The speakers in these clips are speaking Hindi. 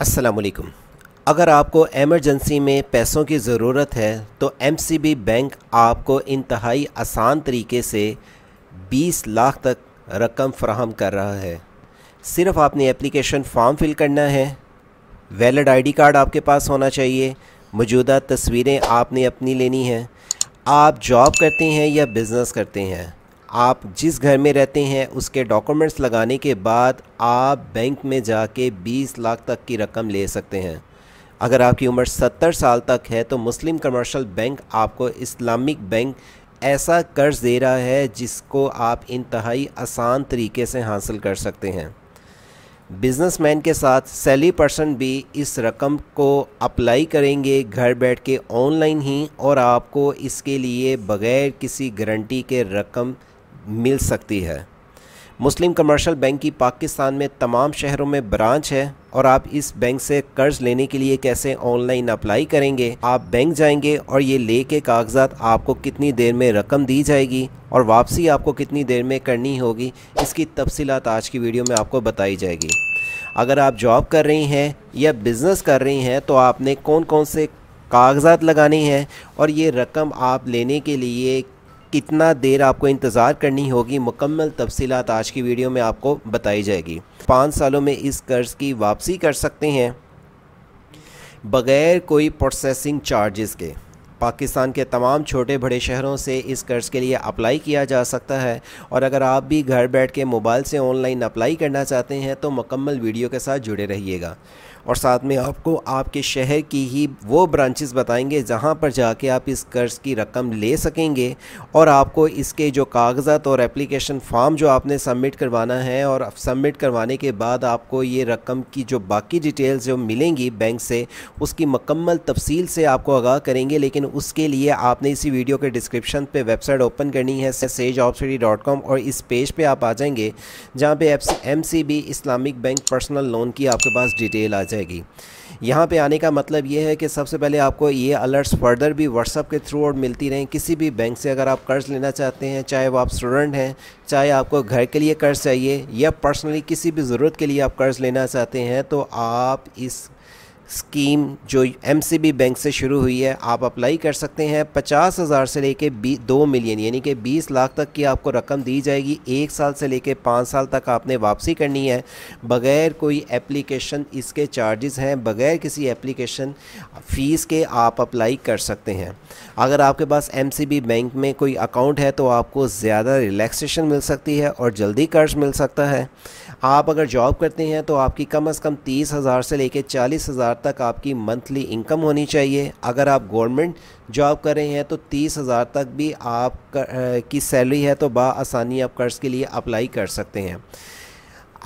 असलकम अगर आपको एमरजेंसी में पैसों की ज़रूरत है तो एमसीबी बैंक आपको इंतहाई आसान तरीके से 20 लाख तक रकम फ्राहम कर रहा है सिर्फ आपने एप्लीकेशन फॉर्म फिल करना है वैलिड आईडी कार्ड आपके पास होना चाहिए मौजूदा तस्वीरें आपने अपनी लेनी है आप जॉब करते हैं या बिज़नेस करते हैं आप जिस घर में रहते हैं उसके डॉक्यूमेंट्स लगाने के बाद आप बैंक में जाके 20 लाख तक की रकम ले सकते हैं अगर आपकी उम्र 70 साल तक है तो मुस्लिम कमर्शल बैंक आपको इस्लामिक बैंक ऐसा कर्ज दे रहा है जिसको आप इंतहाई आसान तरीके से हासिल कर सकते हैं बिजनेसमैन के साथ सैली पर्सन भी इस रकम को अप्लाई करेंगे घर बैठ के ऑनलाइन ही और आपको इसके लिए बगैर किसी गारंटी के रकम मिल सकती है मुस्लिम कमर्शियल बैंक की पाकिस्तान में तमाम शहरों में ब्रांच है और आप इस बैंक से कर्ज लेने के लिए कैसे ऑनलाइन अप्लाई करेंगे आप बैंक जाएंगे और ये ले के कागजात आपको कितनी देर में रकम दी जाएगी और वापसी आपको कितनी देर में करनी होगी इसकी तफसीत आज की वीडियो में आपको बताई जाएगी अगर आप जॉब कर रही हैं या बिज़नेस कर रही हैं तो आपने कौन कौन से कागजात लगाने हैं और ये रकम आप लेने के लिए कितना देर आपको इंतज़ार करनी होगी मुकम्मल तफसीत आज की वीडियो में आपको बताई जाएगी पाँच सालों में इस कर्ज़ की वापसी कर सकते हैं बग़ैर कोई प्रोसेसिंग चार्जेस के पाकिस्तान के तमाम छोटे बड़े शहरों से इस कर्ज के लिए अप्लाई किया जा सकता है और अगर आप भी घर बैठ के मोबाइल से ऑनलाइन अप्लाई करना चाहते हैं तो मुकम्मल वीडियो के साथ जुड़े रहिएगा और साथ में आपको आपके शहर की ही वो ब्रांचेस बताएंगे जहां पर जाके आप इस कर्ज़ की रकम ले सकेंगे और आपको इसके जो कागजात और एप्लीकेशन फॉर्म जो आपने सबमिट करवाना है और सबमिट करवाने के बाद आपको ये रकम की जो बाकी डिटेल्स जो मिलेंगी बैंक से उसकी मकम्मल तफसील से आपको आगाह करेंगे लेकिन उसके लिए आपने इसी वीडियो के डिस्क्रिप्शन पर वेबसाइट ओपन करनी है सेज और इस पेज पर पे आप आ जाएंगे जहाँ पे M C B Islamic bank personal loan की आपके पास डिटेल आ जाएगी यहाँ पे आने का मतलब ये है कि सबसे पहले आपको ये अलर्ट्स फर्दर भी व्हाट्सअप के थ्रू और मिलती रहें किसी भी बैंक से अगर आप कर्ज़ लेना चाहते हैं चाहे वो आप स्टूडेंट हैं चाहे आपको घर के लिए कर्ज़ चाहिए या पर्सनली किसी भी ज़रूरत के लिए आप कर्ज़ लेना चाहते हैं तो आप इस स्कीम जो एमसीबी बैंक से शुरू हुई है आप अप्लाई कर सकते हैं पचास हज़ार से लेके दो मिलियन यानी कि बीस लाख तक की आपको रकम दी जाएगी एक साल से लेके पाँच साल तक आपने वापसी करनी है बग़ैर कोई एप्लीकेशन इसके चार्जेस हैं बग़ैर किसी एप्लीकेशन फ़ीस के आप अप्लाई कर सकते हैं अगर आपके पास एम बैंक में कोई अकाउंट है तो आपको ज़्यादा रिलैक्सेशन मिल सकती है और जल्दी कर्ज मिल सकता है आप अगर जॉब करते हैं तो आपकी कम अज़ कम तीस हज़ार से लेकर चालीस हज़ार तक आपकी मंथली इनकम होनी चाहिए अगर आप गवर्नमेंट जॉब कर रहे हैं तो तीस हज़ार तक भी आप कर, आ, की सैलरी है तो बा आसानी आप कर्ज़ के लिए अप्लाई कर सकते हैं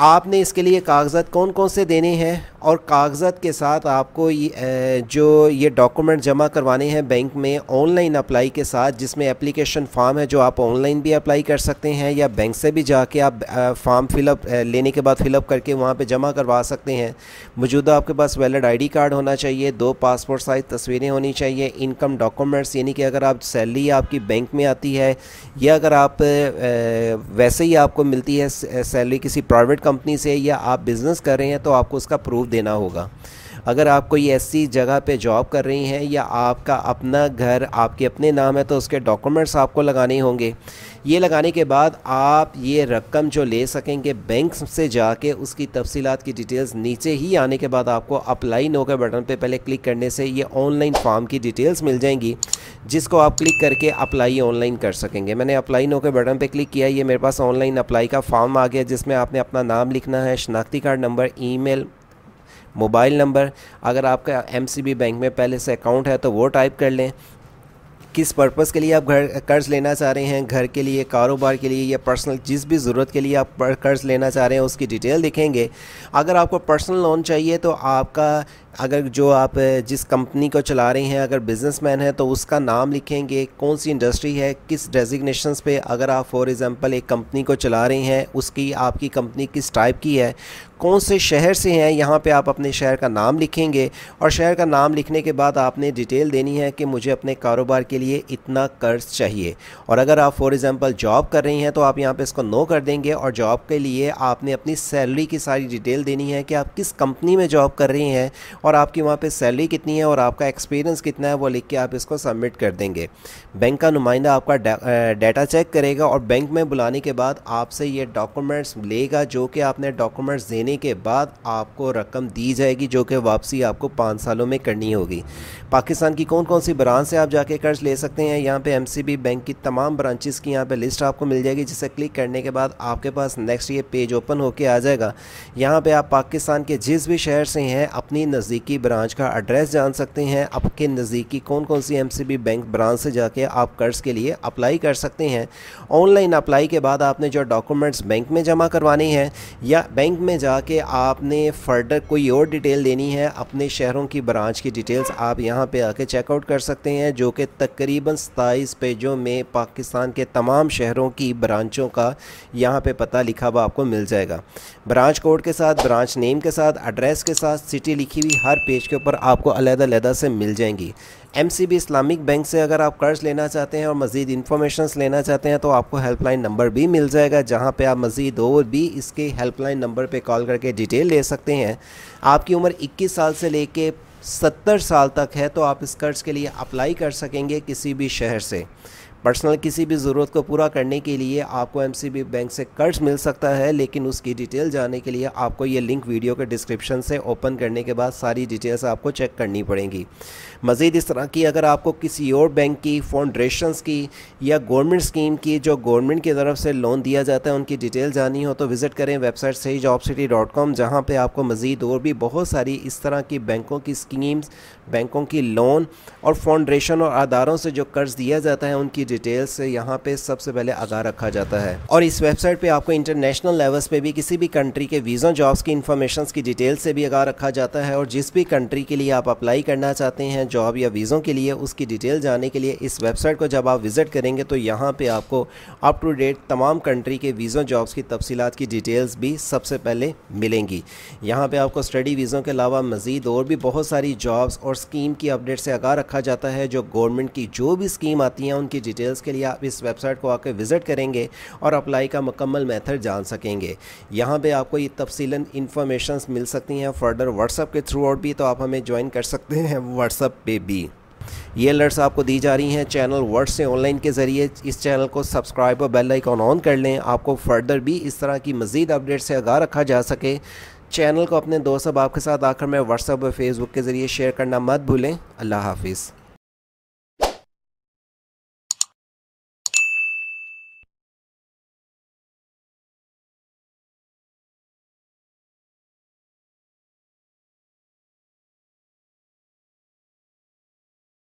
आपने इसके लिए कागज़ात कौन कौन से देने हैं और कागज़ात के साथ आपको ये जो ये डॉक्यूमेंट जमा करवाने हैं बैंक में ऑनलाइन अप्लाई के साथ जिसमें एप्लीकेशन फ़ाम है जो आप ऑनलाइन भी अप्लाई कर सकते हैं या बैंक से भी जाके आप फॉर्म फिलअप लेने के बाद फिलअप करके वहाँ पे जमा करवा सकते हैं मौजूदा आपके पास वैलिड आईडी कार्ड होना चाहिए दो पासपोर्ट साइज़ तस्वीरें होनी चाहिए इनकम डॉक्यूमेंट्स यानी कि अगर आप सैलरी आपकी बैंक में आती है या अगर आप वैसे ही आपको मिलती है सैलरी किसी प्राइवेट कंपनी से या आप बिज़नेस कर रहे हैं तो आपको उसका प्रूफ देना होगा अगर आप कोई ऐसी जगह पे जॉब कर रही हैं या आपका अपना घर आपके अपने नाम है तो उसके डॉक्यूमेंट्स आपको लगाने होंगे ये लगाने के बाद आप ये रकम जो ले सकेंगे बैंक से जाके उसकी तफसीत की डिटेल्स नीचे ही आने के बाद आपको अप्लाई नो के बटन पे पहले क्लिक करने से ये ऑनलाइन फॉर्म की डिटेल्स मिल जाएंगी जिसको आप क्लिक करके अप्लाई ऑनलाइन कर सकेंगे मैंने अप्लाई नो के बटन पे क्लिक किया ये मेरे पास ऑनलाइन अप्लाई का फॉर्म आ गया जिसमें आपने अपना नाम लिखना है शनाख्ती card number email mobile number अगर आपका एम बैंक में पहले से अकाउंट है तो वो टाइप कर लें किस पर्पज़ के लिए आप घर कर्ज़ लेना चाह रहे हैं घर के लिए कारोबार के लिए या पर्सनल जिस भी ज़रूरत के लिए आप कर्ज़ लेना चाह रहे हैं उसकी डिटेल दिखेंगे अगर आपको पर्सनल लोन चाहिए तो आपका अगर जो आप जिस कंपनी को चला रहे हैं अगर बिजनेसमैन है तो उसका नाम लिखेंगे कौन सी इंडस्ट्री है किस डेजिग्नेशंस पे अगर आप फॉर एग्ज़ाम्पल एक कंपनी को चला रहे हैं उसकी आपकी कंपनी किस टाइप की है कौन से शहर से हैं यहाँ पे आप अपने शहर का नाम लिखेंगे और शहर का नाम लिखने के बाद आपने डिटेल देनी है कि मुझे अपने कारोबार के लिए इतना कर्ज चाहिए और अगर आप फॉर एग्ज़ाम्पल जॉब कर रही हैं तो आप यहाँ पे इसको नो कर देंगे और जॉब के लिए आपने अपनी सैलरी की सारी डिटेल देनी है कि आप किस कंपनी में जॉब कर रही हैं और आपकी वहाँ पर सैलरी कितनी है और आपका एक्सपीरियंस कितना है वो लिख के आप इसको सबमिट कर देंगे बैंक का नुमाइंदा आपका डाटा चेक करेगा और बैंक में बुलाने के बाद आपसे ये डॉक्यूमेंट्स लेगा जो कि आपने डॉक्यूमेंट्स देने के बाद आपको रकम दी जाएगी जो कि वापसी आपको पाँच सालों में करनी होगी पाकिस्तान की कौन कौन सी ब्रांच से आप जाके कर्ज ले सकते हैं यहाँ पे एम बैंक की तमाम ब्रांचेस की यहाँ पे लिस्ट आपको मिल जाएगी जिसे क्लिक करने के बाद आपके पास नेक्स्ट ये पेज ओपन होके आ जाएगा यहाँ पे आप पाकिस्तान के जिस भी शहर से हैं अपनी नज़दीक नज़दीकी ब्रांच का एड्रेस जान सकते हैं आपके नज़दीकी कौन कौन सी एमसीबी बैंक ब्रांच से जाके आप कर्ज़ के लिए अप्लाई कर सकते हैं ऑनलाइन अप्लाई के बाद आपने जो डॉक्यूमेंट्स बैंक में जमा करवाने हैं या बैंक में जाके आपने फर्दर कोई और डिटेल देनी है अपने शहरों की ब्रांच की डिटेल्स आप यहाँ पर आके चेकआउट कर सकते हैं जो कि तकरीबन सताईस पेजों में पाकिस्तान के तमाम शहरों की ब्रांचों का यहाँ पर पता लिखा हुआ आपको मिल जाएगा ब्रांच कोड के साथ ब्रांच नेम के साथ एड्रेस के साथ सिटी लिखी हुई हर पेज के ऊपर आपको अलग-अलग से मिल जाएंगी एम इस्लामिक बैंक से अगर आप कर्ज लेना चाहते हैं और मज़ीद इन्फॉर्मेशन लेना चाहते हैं तो आपको हेल्पलाइन नंबर भी मिल जाएगा जहाँ पर आप मज़ीद और भी इसके हेल्पलाइन नंबर पर कॉल करके डिटेल ले सकते हैं आपकी उम्र इक्कीस साल से ले सत्तर साल तक है तो आप इस कर्ज के लिए अप्लाई कर सकेंगे किसी भी शहर से पर्सनल किसी भी ज़रूरत को पूरा करने के लिए आपको एम बैंक से कर्ज मिल सकता है लेकिन उसकी डिटेल जानने के लिए आपको ये लिंक वीडियो के डिस्क्रिप्शन से ओपन करने के बाद सारी डिटेल्स आपको चेक करनी पड़ेंगी मज़ीद इस तरह की अगर आपको किसी और बैंक की फाउंड्रेशन की या गवर्नमेंट स्कीम की जो गवर्नमेंट की तरफ से लोन दिया जाता है उनकी डिटेल जानी हो तो विज़िट करें वेबसाइट सही जॉब सिटी डॉट कॉम जहाँ पर आपको मज़ीद और भी बहुत सारी इस तरह की बैंकों की स्कीम्स बैंकों की लोन और फाउंड्रेशन और आधारों से जो कर्ज़ दिया जाता है उनकी डिटेल्स से यहाँ पे सबसे पहले आगा रखा जाता है और इस वेबसाइट पे आपको इंटरनेशनल लेवल्स पे भी किसी भी कंट्री के वीज़ा जॉब्स की इन्फॉर्मेशन की डिटेल से भी आगा रखा जाता है और जिस भी कंट्री के लिए आप अप्लाई करना चाहते हैं जॉब या वीज़ों के लिए उसकी डिटेल जाने के लिए इस वेबसाइट को जब आप विज़िट करेंगे तो यहाँ पर आपको अप टू डेट तमाम कंट्री के वीज़ा जॉब्स की तफसीत की डिटेल्स भी सबसे पहले मिलेंगी यहाँ पर आपको स्टडी वीज़ों के अलावा मज़ीद और भी बहुत सारी जॉब्स और स्कीम की अपडेट से आगा रखा जाता है जो गवर्नमेंट की जो भी स्कीम आती हैं उनकी डिटेल डिटेल्स के लिए आप इस वेबसाइट को आकर विज़िट करेंगे और अप्लाई का मकम्मल मेथड जान सकेंगे यहाँ पर आपको ये तफसीला इन्फॉर्मेशन मिल सकती हैं फर्दर व्हाट्सअप के थ्रू आउट भी तो आप हमें ज्वाइन कर सकते हैं व्हाट्सअप पे भी ये अलर्ट्स आपको दी जा रही हैं चैनल वर्ड से ऑनलाइन के ज़रिए इस चैनल को सब्सक्राइब और बेल आइकॉन ऑन कर लें आपको फर्दर भी इस तरह की मज़ीद अपडेट से आगा रखा जा सके चैनल को अपने दोस्त अब आपके साथ आखिर में व्हाट्सअप और फेसबुक के ज़रिए शेयर करना मत भूलें अल्लाह हाफिज़